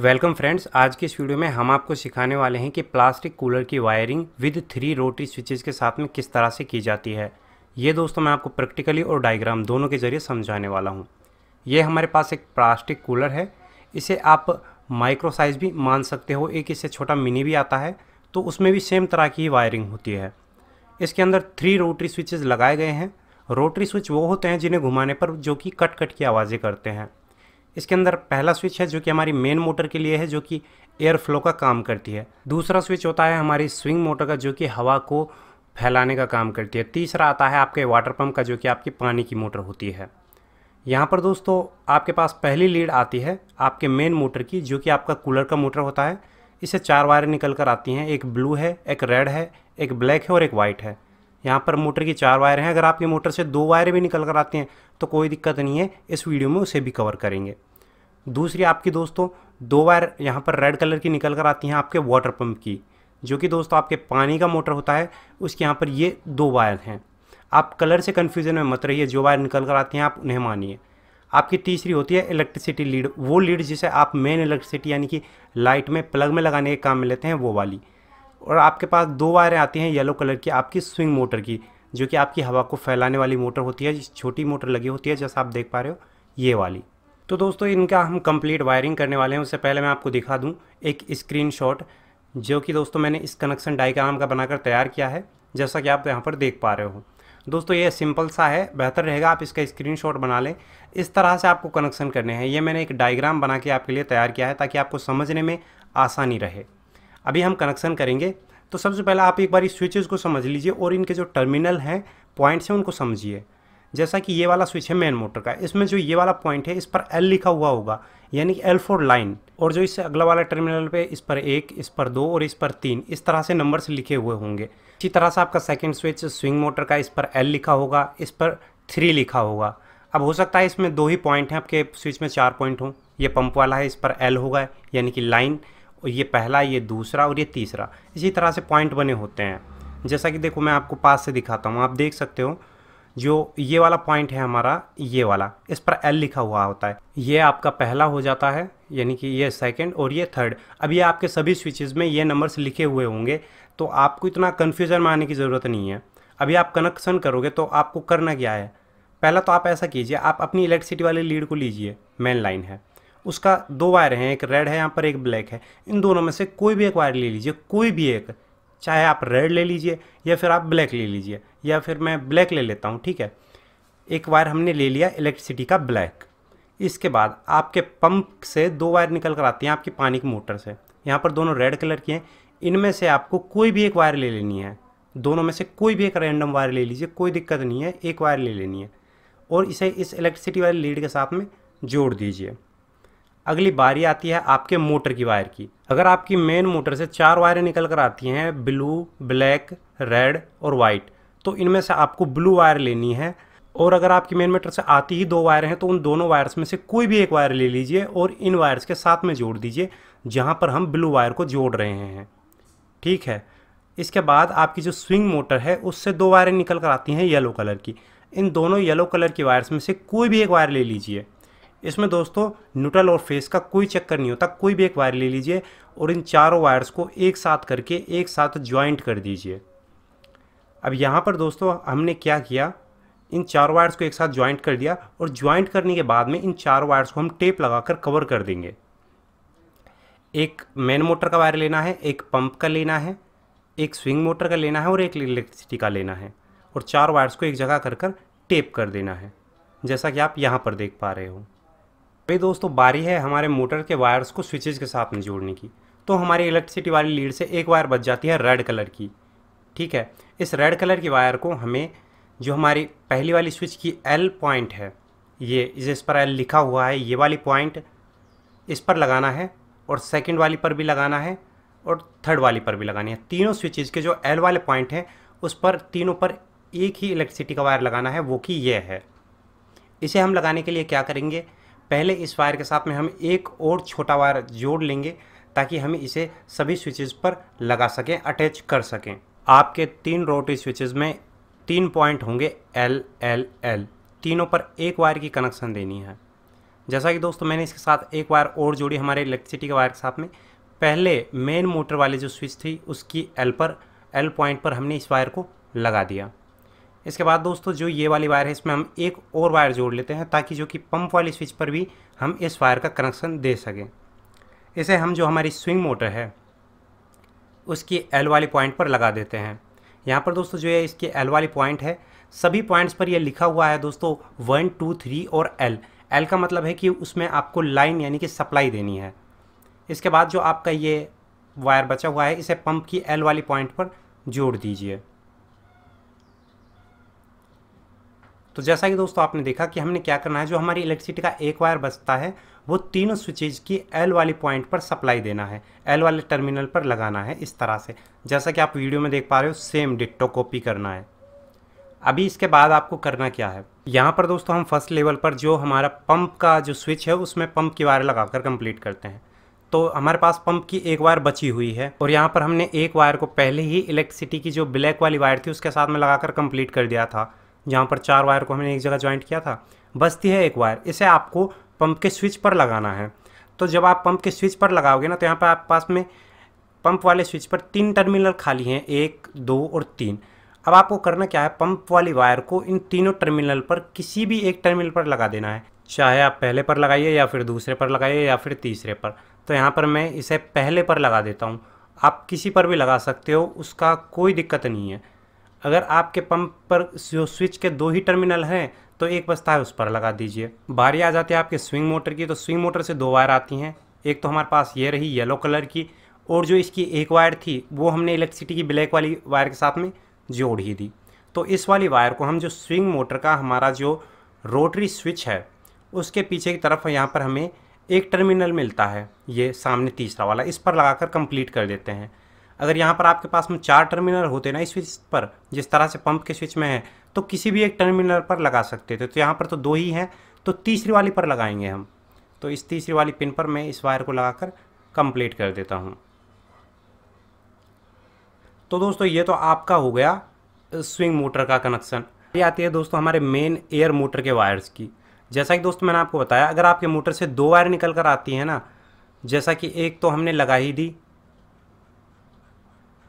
welcome friends आज की इस वीडियो में हम आपको सिखाने वाले हैं कि प्लास्टिक कूलर की wiring with three rotary switches के साथ में किस तरह से की जाती है ये दोस्तों मैं आपको प्रैक्टिकली और डायग्राम दोनों के ज़रिए समझाने वाला हूँ ये हमारे पास एक प्लास्टिक कूलर है इसे आप माइक्रो साइज भी मान सकते हो एक इससे छोटा मिनी भी आता है तो उसमें भी सेम तरह की वायरिंग होती है इसके अंदर थ्री रोटरी स्विचेज लगाए गए हैं रोटरी स्विच वो होते हैं जिन्हें घुमाने पर जो कि कट कट की आवाज़ें करते हैं इसके अंदर पहला स्विच है जो कि हमारी मेन मोटर के लिए है जो कि एयर फ्लो का काम करती है दूसरा स्विच होता है हमारी स्विंग मोटर का जो कि हवा को फैलाने का काम करती है तीसरा आता है आपके वाटर पम्प का जो कि आपकी पानी की मोटर होती है यहाँ पर दोस्तों आपके पास पहली लीड आती है आपके मेन मोटर की जो कि आपका कूलर का मोटर होता है इसे चार वायरें निकल कर आती हैं एक ब्लू है एक रेड है एक ब्लैक है और एक वाइट है यहाँ पर मोटर की चार वायर हैं अगर आपकी मोटर से दो वायर भी निकल कर आती हैं तो कोई दिक्कत नहीं है इस वीडियो में उसे भी कवर करेंगे दूसरी आपकी दोस्तों दो वायर यहाँ पर रेड कलर की निकल कर आती हैं आपके वाटर पम्प की जो कि दोस्तों आपके पानी का मोटर होता है उसके यहाँ पर ये दो वायर हैं आप कलर से कन्फ्यूज़न में मत रहिए जो वायर निकल कर आती हैं आप उन्हें मानिए आपकी तीसरी होती है इलेक्ट्रिसिटी लीड वो लीड जिसे आप मेन इलेक्ट्रिसिटी यानी कि लाइट में प्लग में लगाने के काम में लेते हैं वो वाली और आपके पास दो वायरें आती हैं येलो कलर की आपकी स्विंग मोटर की जो कि आपकी हवा को फैलाने वाली मोटर होती है छोटी मोटर लगी होती है जैसा आप देख पा रहे हो ये वाली तो दोस्तों इनका हम कंप्लीट वायरिंग करने वाले हैं उससे पहले मैं आपको दिखा दूं एक स्क्रीनशॉट जो कि दोस्तों मैंने इस कनेक्शन डायग्राम का बनाकर तैयार किया है जैसा कि आप यहाँ पर देख पा रहे हो दोस्तों ये सिंपल सा है बेहतर रहेगा आप इसका स्क्रीन बना लें इस तरह से आपको कनेक्शन करने हैं ये मैंने एक डायग्राम बना के आपके लिए तैयार किया है ताकि आपको समझने में आसानी रहे अभी हम कनेक्शन करेंगे तो सबसे पहले आप एक बार इस स्विचेज़ को समझ लीजिए और इनके जो टर्मिनल हैं पॉइंट्स हैं उनको समझिए जैसा कि ये वाला स्विच है मेन मोटर का इसमें जो ये वाला पॉइंट है इस पर एल लिखा हुआ होगा यानी कि एल फोर लाइन और जो इससे अगला वाला टर्मिनल पे इस पर एक इस पर दो और इस पर तीन इस तरह से नंबर्स लिखे हुए होंगे इसी तरह से आपका सेकेंड स्विच स्विंग मोटर का इस पर एल लिखा होगा इस पर थ्री लिखा होगा अब हो सकता है इसमें दो ही पॉइंट हैं आपके स्विच में चार पॉइंट हों ये पंप वाला है इस पर एल होगा यानी कि लाइन और ये पहला ये दूसरा और ये तीसरा इसी तरह से पॉइंट बने होते हैं जैसा कि देखो मैं आपको पास से दिखाता हूँ आप देख सकते हो जो ये वाला पॉइंट है हमारा ये वाला इस पर एल लिखा हुआ होता है ये आपका पहला हो जाता है यानी कि ये सेकंड और ये थर्ड अब ये आपके सभी स्विचेस में ये नंबर्स लिखे हुए होंगे तो आपको इतना कन्फ्यूज़न में आने की ज़रूरत नहीं है अभी आप कनेक्शन करोगे तो आपको करना क्या है पहला तो आप ऐसा कीजिए आप अपनी इलेक्ट्रिसिटी वाली लीड को लीजिए मेन लाइन है उसका दो वायर हैं एक रेड है यहाँ पर एक ब्लैक है इन दोनों में से कोई भी एक वायर ले लीजिए कोई भी एक चाहे आप रेड ले लीजिए या फिर आप ब्लैक ले लीजिए या फिर मैं ब्लैक ले लेता हूँ ठीक है एक वायर हमने ले लिया इलेक्ट्रिसिटी का ब्लैक इसके बाद आपके पंप से दो वायर निकल कर आती हैं आपकी पानी की मोटर से यहाँ पर दोनों रेड कलर की हैं इनमें से आपको कोई भी एक वायर ले लेनी है दोनों में से कोई भी एक रैंडम वायर ले लीजिए कोई दिक्कत नहीं है एक वायर ले लेनी है और इसे इस इलेक्ट्रिसिटी वाले लीड के साथ में जोड़ दीजिए अगली बारी आती है आपके मोटर की वायर की अगर आपकी मेन मोटर से चार वायरें निकल कर आती हैं ब्लू ब्लैक रेड और वाइट तो इनमें से आपको ब्लू वायर लेनी है और अगर आपकी मेन मोटर से आती ही दो वायर हैं तो उन दोनों वायर्स में से कोई भी एक वायर ले लीजिए और इन वायर्स के साथ में जोड़ दीजिए जहाँ पर हम ब्लू वायर को जोड़ रहे हैं ठीक है इसके बाद आपकी जो स्विंग मोटर है उससे दो वायरें निकल कर आती हैं येलो कलर की इन दोनों येलो कलर की वायर्स में से कोई भी एक वायर ले लीजिए इसमें दोस्तों न्यूट्रल और फेस का कोई चक्कर नहीं होता कोई भी एक वायर ले लीजिए और इन चारों वायर्स को एक साथ करके एक साथ ज्वाइंट कर दीजिए अब यहाँ पर दोस्तों हमने क्या किया इन चार वायर्स को एक साथ ज्वाइंट कर दिया और ज्वाइंट करने के बाद में इन चार वायर्स को हम टेप लगाकर कवर कर देंगे एक मेन मोटर का वायर लेना है एक पंप का लेना है एक स्विंग मोटर का लेना है और एक इलेक्ट्रिसिटी का लेना है और चार वायर्स को एक जगह कर कर टेप कर देना है जैसा कि आप यहाँ पर देख पा रहे हो अभी दोस्तों बारी है हमारे मोटर के वायर्स को स्विचेज के साथ में जोड़ने की तो हमारी इलेक्ट्रिसिटी वाली लीड से एक वायर बच जाती है रेड कलर की ठीक है इस रेड कलर की वायर को हमें जो हमारी पहली वाली स्विच की एल पॉइंट है ये जिस पर एल लिखा हुआ है ये वाली पॉइंट इस पर लगाना है और सेकंड वाली पर भी लगाना है और थर्ड वाली पर भी लगानी है तीनों स्विचेज के जो एल वाले पॉइंट हैं उस पर तीनों पर एक ही इलेक्ट्रिसिटी का वायर लगाना है वो कि यह है इसे हम लगाने के लिए क्या करेंगे पहले इस वायर के साथ में हम एक और छोटा वायर जोड़ लेंगे ताकि हम इसे सभी स्विचेस पर लगा सकें अटैच कर सकें आपके तीन रोटी स्विचेस में तीन पॉइंट होंगे एल एल एल तीनों पर एक वायर की कनेक्शन देनी है जैसा कि दोस्तों मैंने इसके साथ एक वायर और जोड़ी हमारे इलेक्ट्रिसिटी के वायर के साथ में पहले मेन मोटर वाली जो स्विच थी उसकी एल पर एल पॉइंट पर हमने इस वायर को लगा दिया इसके बाद दोस्तों जो ये वाली वायर है इसमें हम एक और वायर जोड़ लेते हैं ताकि जो कि पंप वाली स्विच पर भी हम इस वायर का कनेक्शन दे सकें इसे हम जो हमारी स्विंग मोटर है उसकी एल वाली पॉइंट पर लगा देते हैं यहाँ पर दोस्तों जो है इसकी एल वाली पॉइंट है सभी पॉइंट्स पर यह लिखा हुआ है दोस्तों वन टू थ्री और एल एल का मतलब है कि उसमें आपको लाइन यानी कि सप्लाई देनी है इसके बाद जो आपका ये वायर बचा हुआ है इसे पंप की एल वाली पॉइंट पर जोड़ दीजिए तो जैसा कि दोस्तों आपने देखा कि हमने क्या करना है जो हमारी इलेक्ट्रिसिटी का एक वायर बचता है वो तीनों स्विचेज की एल वाली पॉइंट पर सप्लाई देना है एल वाले टर्मिनल पर लगाना है इस तरह से जैसा कि आप वीडियो में देख पा रहे हो सेम डिट्टो कॉपी करना है अभी इसके बाद आपको करना क्या है यहाँ पर दोस्तों हम फर्स्ट लेवल पर जो हमारा पंप का जो स्विच है उसमें पंप की वायर लगाकर कंप्लीट करते हैं तो हमारे पास पंप की एक वायर बची हुई है और यहाँ पर हमने एक वायर को पहले ही इलेक्ट्रिसिटी की जो ब्लैक वाली वायर थी उसके साथ में लगाकर कंप्लीट कर दिया था जहाँ पर चार वायर को हमने एक जगह ज्वाइंट किया था बचती है एक वायर इसे आपको पंप के स्विच पर लगाना है तो जब आप पंप के स्विच पर लगाओगे ना तो यहाँ पर आप पास में पंप वाले स्विच पर तीन टर्मिनल खाली हैं एक दो और तीन अब आपको करना क्या है पंप वाली वायर को इन तीनों टर्मिनल पर किसी भी एक टर्मिनल पर लगा देना है चाहे आप पहले पर लगाइए या फिर दूसरे पर लगाइए या फिर तीसरे पर तो यहाँ पर मैं इसे पहले पर लगा देता हूँ आप किसी पर भी लगा सकते हो उसका कोई दिक्कत नहीं है अगर आपके पंप पर जो स्विच के दो ही टर्मिनल हैं तो एक बसता है उस पर लगा दीजिए बारी आ जाती है आपके स्विंग मोटर की तो स्विंग मोटर से दो वायर आती हैं एक तो हमारे पास ये रही येलो कलर की और जो इसकी एक वायर थी वो हमने इलेक्ट्रिसिटी की ब्लैक वाली वायर के साथ में जोड़ ही दी तो इस वाली वायर को हम जो स्विंग मोटर का हमारा जो रोटरी स्विच है उसके पीछे की तरफ यहाँ पर हमें एक टर्मिनल मिलता है ये सामने तीसरा वाला इस पर लगाकर कंप्लीट कर देते हैं अगर यहाँ पर आपके पास में चार टर्मिनल होते ना स्विच पर जिस तरह से पंप के स्विच में है तो किसी भी एक टर्मिनल पर लगा सकते थे तो यहाँ पर तो दो ही हैं तो तीसरी वाली पर लगाएंगे हम तो इस तीसरी वाली पिन पर मैं इस वायर को लगाकर कंप्लीट कर देता हूँ तो दोस्तों ये तो आपका हो गया स्विंग मोटर का कनेक्शन ये आती है दोस्तों हमारे मेन एयर मोटर के वायर्स की जैसा कि दोस्तों मैंने आपको बताया अगर आपके मोटर से दो वायर निकल कर आती है ना जैसा कि एक तो हमने लगा ही दी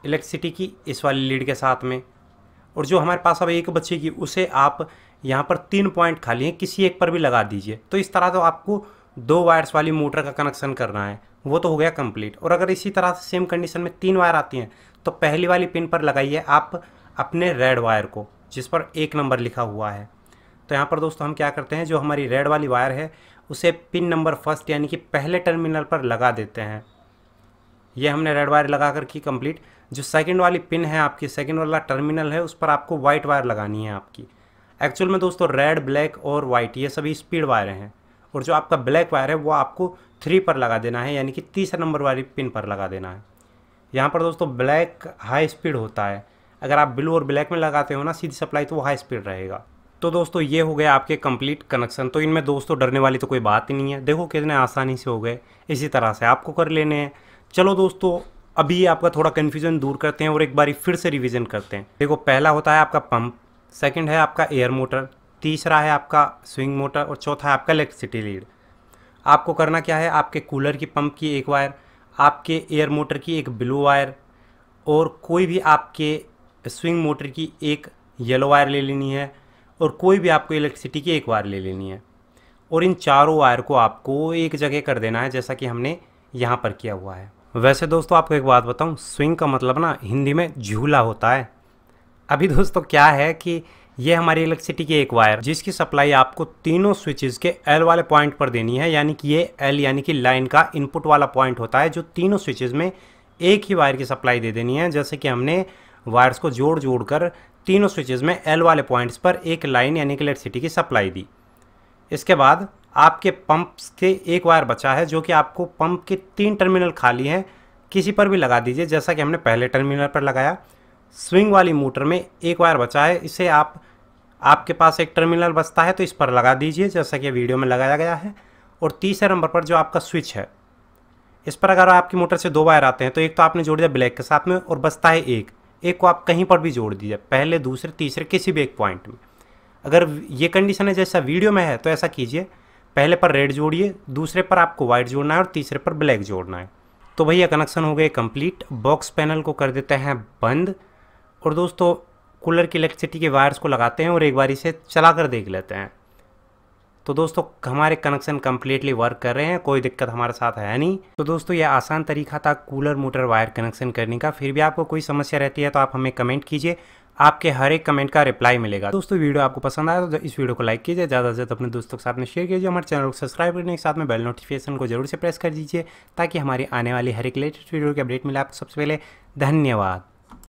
इलेक्ट्रिसिटी की इस वाली लीड के साथ में और जो हमारे पास अब एक बच्चे की उसे आप यहाँ पर तीन पॉइंट खाली हैं किसी एक पर भी लगा दीजिए तो इस तरह तो आपको दो वायर्स वाली मोटर का कनेक्शन करना है वो तो हो गया कंप्लीट और अगर इसी तरह से सेम कंडीशन में तीन वायर आती हैं तो पहली वाली पिन पर लगाइए आप अपने रेड वायर को जिस पर एक नंबर लिखा हुआ है तो यहाँ पर दोस्तों हम क्या करते हैं जो हमारी रेड वाली वायर है उसे पिन नंबर फर्स्ट यानी कि पहले टर्मिनल पर लगा देते हैं ये हमने रेड वायर लगा कर की कंप्लीट जो सेकंड वाली पिन है आपकी सेकंड वाला टर्मिनल है उस पर आपको वाइट वायर लगानी है आपकी एक्चुअल में दोस्तों रेड ब्लैक और वाइट ये सभी स्पीड वायर हैं और जो आपका ब्लैक वायर है वो आपको थ्री पर लगा देना है यानी कि तीसरे नंबर वाली पिन पर लगा देना है यहाँ पर दोस्तों ब्लैक हाई स्पीड होता है अगर आप ब्लू और ब्लैक में लगाते हो ना सीधी सप्लाई तो वो हाई स्पीड रहेगा तो दोस्तों ये हो गया आपके कंप्लीट कनेक्शन तो इनमें दोस्तों डरने वाली तो कोई बात ही नहीं है देखो कितने आसानी से हो गए इसी तरह से आपको कर लेने हैं चलो दोस्तों अभी आपका थोड़ा कन्फ्यूजन दूर करते हैं और एक बार फिर से रिविजन करते हैं देखो पहला होता है आपका पंप सेकेंड है आपका एयर मोटर तीसरा है आपका स्विंग मोटर और चौथा है आपका इलेक्ट्रिसिटी लीड आपको करना क्या है आपके कूलर की पंप की एक वायर आपके एयर मोटर की एक ब्लू वायर और कोई भी आपके स्विंग मोटर की एक येलो वायर ले लेनी है और कोई भी आपको इलेक्ट्रिसिटी की एक वायर ले लेनी है और इन चारों वायर को आपको एक जगह कर देना है जैसा कि हमने यहाँ पर किया हुआ है वैसे दोस्तों आपको एक बात बताऊं स्विंग का मतलब ना हिंदी में झूला होता है अभी दोस्तों क्या है कि ये हमारी इलेक्ट्रिसिटी की एक वायर जिसकी सप्लाई आपको तीनों स्विचेस के एल वाले पॉइंट पर देनी है यानी कि ये एल यानी कि लाइन का इनपुट वाला पॉइंट होता है जो तीनों स्विचेस में एक ही वायर की सप्लाई दे देनी है जैसे कि हमने वायर्स को जोड़ जोड़ कर तीनों स्विचेज में एल वाले पॉइंट्स पर एक लाइन यानी कि इलेक्ट्रिसिटी की सप्लाई दी इसके बाद आपके पंप के एक वायर बचा है जो कि आपको पंप के तीन टर्मिनल खाली हैं किसी पर भी लगा दीजिए जैसा कि हमने पहले टर्मिनल पर लगाया स्विंग वाली मोटर में एक वायर बचा है इसे आप आपके पास एक टर्मिनल बचता है तो इस पर लगा दीजिए जैसा कि वीडियो में लगाया गया है और तीसरे नंबर पर जो आपका स्विच है इस पर अगर आपकी मोटर से दो वायर आते हैं तो एक तो आपने जोड़ दिया ब्लैक के साथ में और बचता है एक एक को आप कहीं पर भी जोड़ दीजिए पहले दूसरे तीसरे किसी भी एक पॉइंट में अगर ये कंडीशन है जैसा वीडियो में है तो ऐसा कीजिए पहले पर रेड जोड़िए दूसरे पर आपको वाइट जोड़ना है और तीसरे पर ब्लैक जोड़ना है तो भैया कनेक्शन हो गए कंप्लीट बॉक्स पैनल को कर देते हैं बंद और दोस्तों कूलर की इलेक्ट्रिसिटी के वायर्स को लगाते हैं और एक बार इसे चला कर देख लेते हैं तो दोस्तों हमारे कनेक्शन कम्प्लीटली वर्क कर रहे हैं कोई दिक्कत हमारे साथ है नहीं तो दोस्तों यह आसान तरीका था कूलर मोटर वायर कनेक्शन करने का फिर भी आपको कोई समस्या रहती है तो आप हमें कमेंट कीजिए आपके हर एक कमेंट का रिप्लाई मिलेगा दोस्तों वीडियो आपको पसंद आया तो इस वीडियो को लाइक कीजिए ज़्यादा से ज़्यादा अपने दोस्तों के साथ में शेयर कीजिए हमारे चैनल को सब्सक्राइब करने के साथ में बेल नोटिफिकेशन को जरूर से प्रेस कर दीजिए ताकि हमारी आने वाली हर एक लेटेस्ट वीडियो की अपडेट मिले आपको सबसे पहले धन्यवाद